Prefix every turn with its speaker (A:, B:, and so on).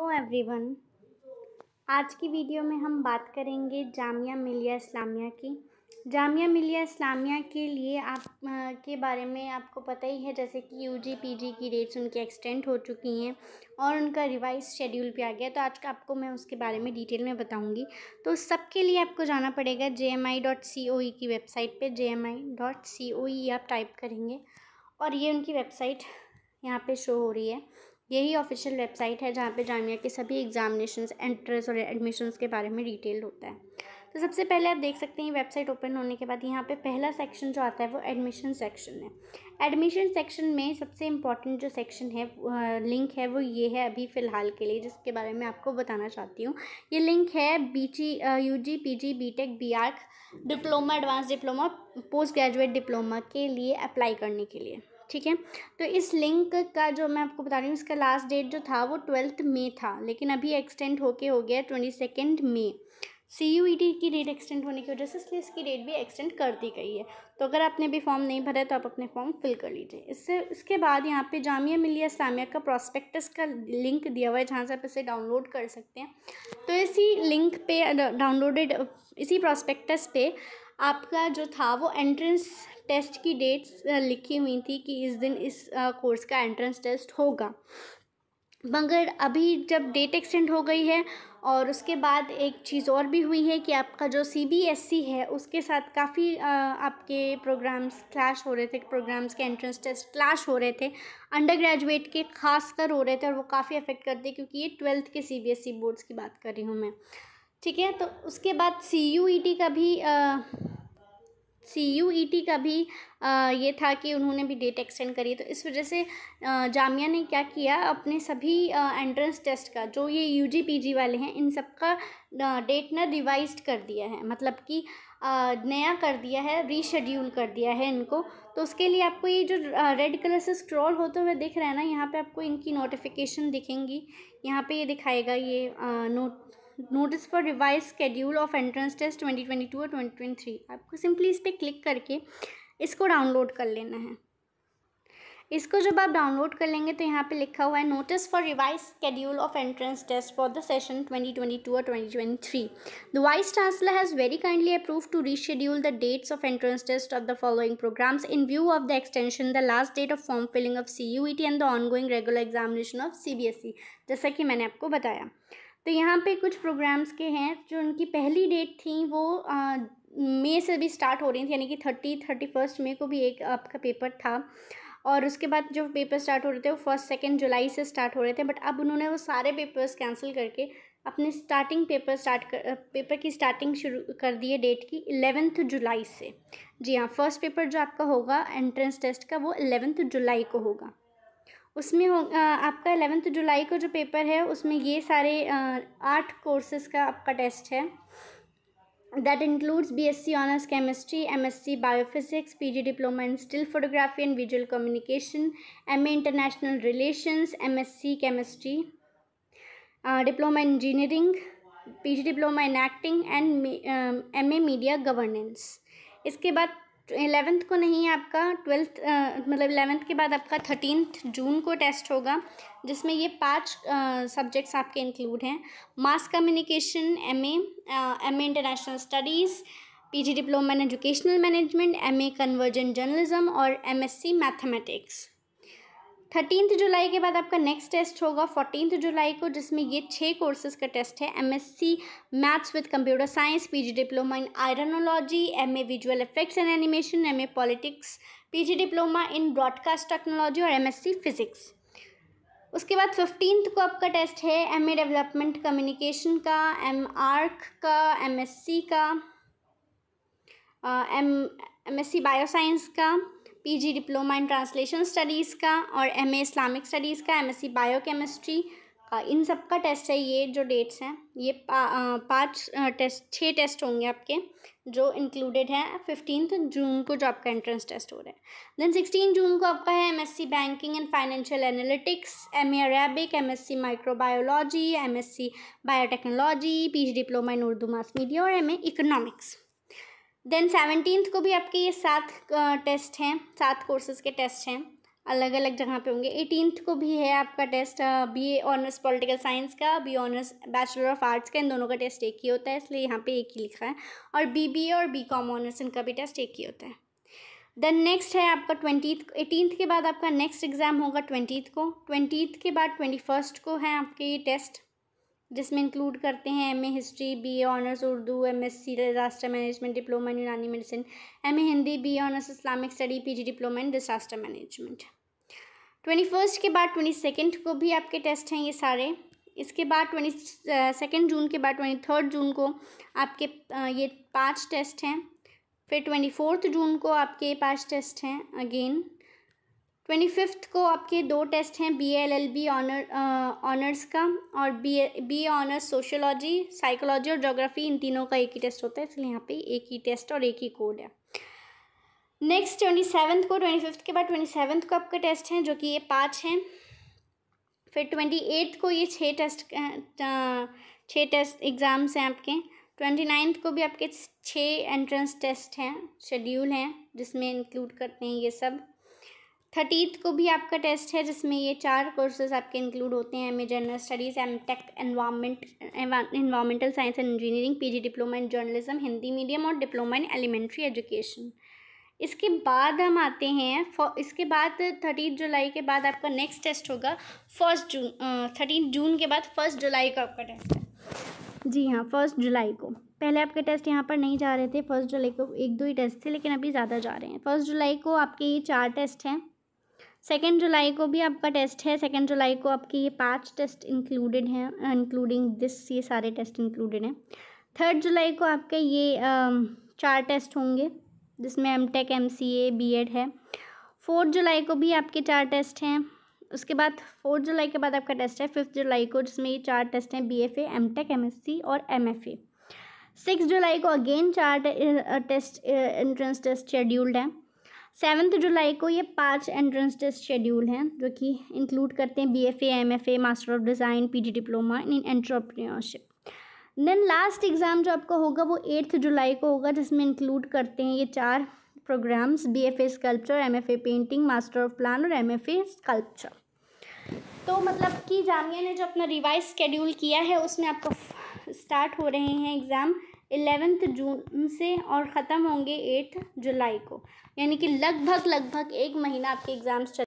A: hello everyone आज की video में हम बात करेंगे जामिया मिलिया इस्लामिया की जामिया मिलिया इस्लामिया के लिए आप आ, के बारे में आपको पता ही है जैसे कि यूजी पीजी की डेट्स उनकी एक्सटेंड हो चुकी हैं और उनका रिवाइज शेड्यूल भी आ गया तो आज का आपको मैं उसके बारे में डिटेल में बताऊंगी तो सबके लिए आपको जाना पड़ेगा जे एम आई डॉट सी ओ ई की वेबसाइट पे जे एम आई डॉट सी ओ ई आप टाइप करेंगे और ये उनकी वेबसाइट यहाँ पर शो हो रही है यही ऑफिशियल वेबसाइट है जहाँ पे जामिया के सभी एग्जामिनेशन एंट्रेंस और एडमिशन्स के बारे में डिटेल होता है तो सबसे पहले आप देख सकते हैं वेबसाइट ओपन होने के बाद यहाँ पे पहला सेक्शन जो आता है वो एडमिशन सेक्शन है एडमिशन सेक्शन में सबसे इम्पॉर्टेंट जो सेक्शन है लिंक है वो ये है अभी फ़िलहाल के लिए जिसके बारे में आपको बताना चाहती हूँ ये लिंक है B G U G P G B tech B arch diploma advance diploma post graduate diploma के लिए अप्लाई करने के लिए ठीक है तो इस लिंक का जो मैं आपको बता रही हूँ इसका लास्ट डेट जो था वो ट्वेल्थ मे था लेकिन अभी एक्सटेंड होके हो गया twenty second May C U E T की डेट एक्सटेंड होने की वजह से इसलिए इसकी डेट भी एक्सटेंड कर दी गई है तो अगर आपने भी फॉर्म नहीं भरा है तो आप अपने फॉर्म फिल कर लीजिए इससे इसके बाद यहाँ पे जामिया मिलिया इस्लामिया का प्रॉस्पेक्टस का लिंक दिया हुआ है जहाँ से आप इसे डाउनलोड कर सकते हैं तो इसी लिंक पे डाउनलोडेड इसी प्रॉस्पेक्टस पे आपका जो था वो एंट्रेंस टेस्ट की डेट्स लिखी हुई थी कि इस दिन इस कोर्स का एंट्रेंस टेस्ट होगा मगर अभी जब डेट एक्सटेंड हो गई है और उसके बाद एक चीज़ और भी हुई है कि आपका जो सी बी एस सी है उसके साथ काफ़ी आपके प्रोग्राम्स क्लैश हो रहे थे प्रोग्राम्स के एंट्रेंस टेस्ट क्लैश हो रहे थे अंडर ग्रेजुएट के खास कर हो रहे थे और वो काफ़ी अफेक्ट करते क्योंकि ये ट्वेल्थ के C B S E boards की बात कर रही हूँ मैं ठीक है तो उसके बाद सी यू ई टी का भी सी यू ई टी का भी आ, ये था कि उन्होंने भी डेट एक्सटेंड करी तो इस वजह से आ, जामिया ने क्या किया अपने सभी एंट्रेंस टेस्ट का जो ये यू जी पी जी वाले हैं इन सब का डेट ना रिवाइज कर दिया है मतलब कि नया कर दिया है रीशेड्यूल कर दिया है इनको तो उसके लिए आपको ये जो रेड कलर से स्क्रॉल होते हुए दिख रहा है ना यहाँ पे आपको इनकी नोटिफिकेशन दिखेंगी यहाँ पे ये दिखाएगा ये note notice for revise schedule of entrance test twenty twenty two और ट्वेंटी ट्वेंटी थ्री आपको सिंपली इस पर क्लिक करके इसको डाउनलोड कर लेना है इसको जब आप डाउनलोड कर लेंगे तो यहाँ पे लिखा हुआ है notice for revise schedule of entrance test for the session twenty twenty two और twenty twenty three the vice chancellor has very kindly approve to reschedule the dates of entrance test of the following programmes in view of the extension the last date of form filling of C U E T and the ongoing regular examination of C B S E जैसा कि मैंने आपको बताया तो यहाँ पे कुछ programmes के हैं जो उनकी पहली डेट थी वो मई से भी स्टार्ट हो रही थी यानी कि थर्टी थर्टी फर्स्ट मई को भी एक आपका पेपर था और उसके बाद जो पेपर स्टार्ट हो रहे थे वो फर्स्ट सेकेंड जुलाई से स्टार्ट हो रहे थे बट अब उन्होंने वो सारे पेपर्स कैंसिल करके अपने स्टार्टिंग पेपर स्टार्ट कर पेपर की स्टार्टिंग शुरू कर दी है डेट की एलेवेंथ जुलाई से जी हाँ फर्स्ट पेपर जो आपका होगा एंट्रेंस टेस्ट का वो एलेवेंथ जुलाई को होगा उसमें आपका एलेवेंथ जुलाई का जो पेपर है उसमें ये सारे आठ कोर्सेस का आपका टेस्ट है that includes B S C honours chemistry M S C biophysics P G diploma in still photography and visual communication M A international M S C chemistry diploma engineering P G diploma in acting and M A media governance इसके बाद eleventh को नहीं है आपका twelfth मतलब eleventh के बाद आपका थर्टीनथ जून को टेस्ट होगा जिसमें ये पांच सब्जेक्ट्स आपके इंक्लूड हैं mass communication MA MA international studies PG diploma in educational management MA convergent journalism और एमएससी मैथमेटिक्स थर्टीनथ जुलाई के बाद आपका नेक्स्ट टेस्ट होगा फोर्टीनथ जुलाई को जिसमें ये छः कोर्सेज का टेस्ट है MSc maths with computer science PG diploma in Iranology MA visual effects and animation MA politics PG diploma in broadcast technology और एमएससी फिजिक्स उसके बाद फिफ्टीनथ को आपका टेस्ट है एम ए डेवलपमेंट कम्युनिकेशन का M arch का M S C का M M S C bioscience का PG diploma in translation studies का और एमए इस्लामिक स्टडीज़ का एमएससी बायोकेमिस्ट्री का इन सब का टेस्ट है ये जो डेट्स हैं ये पाँच टेस्ट छः टेस्ट होंगे आपके जो इंक्लूडेड है फिफ्टीन जून को जो आपका एंट्रेंस टेस्ट हो रहा है देन सिक्सटीन जून को आपका है MSc banking and financial analytics M A Arabic M S C microbiology M S C biotechnology P G diploma in Urdu mass media और M A economics then seventeen को भी आपके ये सात टेस्ट हैं सात कोर्सेज के टेस्ट हैं अलग अलग जगह पे होंगे एटीनथ को भी है आपका test B A honours political science का B honours bachelor of arts का इन दोनों का टेस्ट एक ही होता है इसलिए यहाँ पे एक ही लिखा है और बी बी ए और बी कॉम ऑनर्स इनका भी टेस्ट एक ही होता है देन नेक्स्ट है आपका ट्वेंटी एटीनथ के बाद आपका नेक्स्ट एग्ज़ाम होगा ट्वेंटीथ को ट्वेंटीथ के बाद ट्वेंटी फर्स्ट को है आपके ये टेस्ट जिसमें इंक्लूड करते हैं M A history B A honours Urdu M S C disaster management diploma in Unani medicine M A Hindi B honours Islamic study P G diploma in disaster management twenty first के बाद twenty second को भी आपके test हैं ये सारे इसके बाद ट्वेंटी सेकेंड uh, जून के बाद ट्वेंटी थर्ड जून को आपके uh, ये पाँच टेस्ट हैं फिर ट्वेंटी फोर्थ जून को आपके पाँच टेस्ट हैं अगेन ट्वेंटी फिफ्थ को आपके दो टेस्ट हैं B L L B honour honours का और B B honours sociology psychology और जोग्राफी इन तीनों का एक ही टेस्ट होता है इसलिए यहाँ पे एक ही टेस्ट और एक ही कोड है नेक्स्ट ट्वेंटी सेवन्थ को ट्वेंटी फिफ्थ के बाद ट्वेंटी सेवन्थ को आपके टेस्ट हैं जो कि ये पाँच हैं फिर ट्वेंटी एट्थ को ये छः टेस्ट uh, uh, छः टेस्ट एग्ज़ाम्स हैं आपके ट्वेंटी नाइन्थ को भी आपके छः एंट्रेंस टेस्ट हैं शेड्यूल हैं जिसमें इंक्लूड करते हैं ये सब थर्टीथ को भी आपका टेस्ट है जिसमें ये चार कोर्सेज आपके इंक्लूड होते हैं M general studies M tech environment environmental science and engineering PG diploma in journalism Hindi medium और डिप्लोमा इन एलिमेंट्री एजुकेशन इसके बाद हम आते हैं इसके बाद थर्टीन जुलाई के बाद आपका नेक्स्ट टेस्ट होगा फर्स्ट जून थर्टीन जून के बाद फर्स्ट जुलाई का आपका टेस्ट है जी हाँ फर्स्ट जुलाई को पहले आपके टेस्ट यहाँ पर नहीं जा रहे थे फर्स्ट जुलाई को एक दो ही टेस्ट थे लेकिन अभी ज़्यादा जा रहे हैं फर्स्ट जुलाई को आपके ये चार टेस्ट हैं सेकेंड जुलाई को भी आपका टेस्ट है सेकेंड जुलाई को आपके ये पाँच टेस्ट इंक्लूडेड हैं इंक्लूडिंग दिस ये सारे टेस्ट इंक्लूडेड हैं थर्ड जुलाई को आपके ये चार टेस्ट होंगे जिसमें M tech M C A B ed है फोर्थ जुलाई को भी आपके चार टेस्ट हैं उसके बाद फोर्थ जुलाई के बाद आपका टेस्ट है फिफ्थ जुलाई को जिसमें ये चार टेस्ट हैं B F A M tech M S C और M F A six July को अगेन चार टेस्ट एंट्रेंस टेस्ट शेड्यूल्ड है सेवन्थ जुलाई को ये पांच एंट्रेंस टेस्ट शेड्यूल हैं जो कि इंक्लूड करते हैं B F A master of design P G diploma in entrepreneurship then last exam जो आपका होगा वो एट्थ जुलाई को होगा जिसमें इंक्लूड करते हैं ये चार programmes B F A sculpture M F A painting master of plan और एम एफ ए स्कल्पचर तो मतलब कि जामिया ने जो अपना रिवाइज शेड्यूल किया है उसमें आपको स्टार्ट हो रहे हैं एग्ज़ाम एलेवेंथ जून से और ख़त्म होंगे एट्थ जुलाई को यानी कि लगभग लगभग एक महीना आपके एग्ज़ाम्स चल